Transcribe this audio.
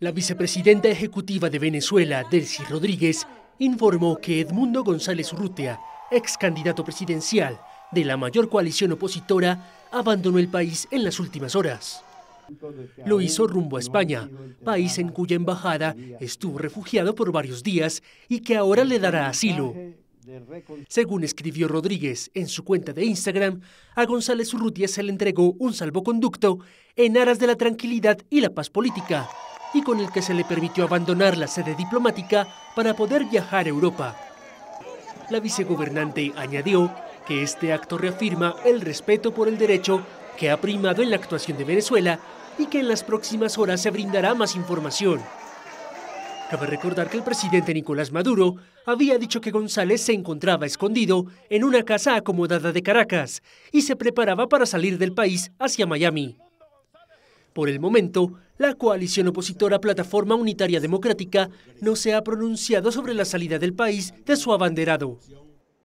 La vicepresidenta ejecutiva de Venezuela, Delcy Rodríguez, informó que Edmundo González Urrutia, ex candidato presidencial de la mayor coalición opositora, abandonó el país en las últimas horas. Lo hizo rumbo a España, país en cuya embajada estuvo refugiado por varios días y que ahora le dará asilo. Según escribió Rodríguez en su cuenta de Instagram, a González Urrutia se le entregó un salvoconducto en aras de la tranquilidad y la paz política y con el que se le permitió abandonar la sede diplomática para poder viajar a Europa. La vicegobernante añadió que este acto reafirma el respeto por el derecho que ha primado en la actuación de Venezuela y que en las próximas horas se brindará más información. Cabe recordar que el presidente Nicolás Maduro había dicho que González se encontraba escondido en una casa acomodada de Caracas y se preparaba para salir del país hacia Miami. Por el momento, la coalición opositora Plataforma Unitaria Democrática no se ha pronunciado sobre la salida del país de su abanderado.